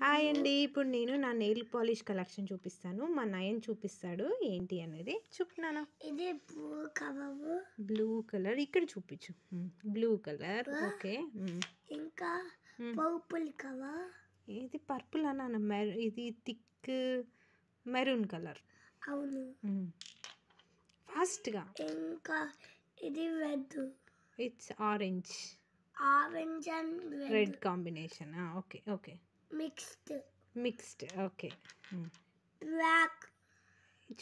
hi అండి ఇప్పుడు నేను నా నెయిల్ పాలిష్ కలెక్షన్ చూపిస్తాను మా నయన్ చూపిస్తాడు ఏంటి అనేది చూపినాను ఇది బ్లూ కలర్ బ్లూ కలర్ ఇక్కడ చూపించు బ్లూ కలర్ ఓకే ఇంకా పర్పుల్ కవా ఇది పర్పుల్ అన్నాను ఇది థిక్ మెరూన్ కలర్ అవును ఫాస్ట్గా ఇంకా ఇది red it's orange orange and red combination okay okay mixed mixed okay black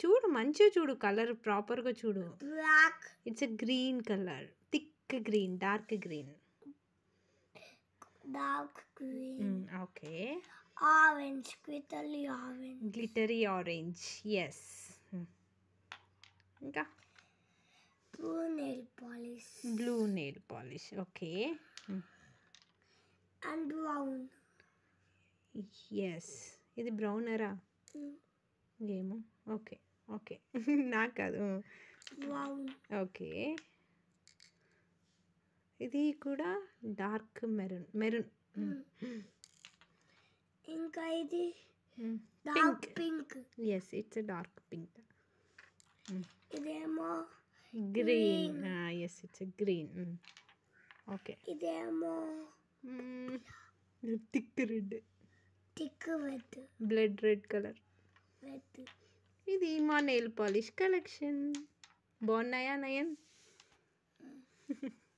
చూడు మంచిగా చూడు కలర్ ప్రాపర్గా చూడు black it's a green colour thick green dark green dark green okay orange glittery orange glittery orange yes ఇంకా blue nail polish blue nail polish okay and brown yes ఇది బ్రౌనరా ఏమో okay okay నాకు కాదు okay ఇది కూడా dark maroon maroon ఇంకా ఇది dark pink yes it's dark pink ఇదేమో green yes it's green okay ఇదేమో thick red thick blood red colour ఇది మా నెయిల్ పాలిష్ కలెక్షన్ బాగున్నాయా నయన్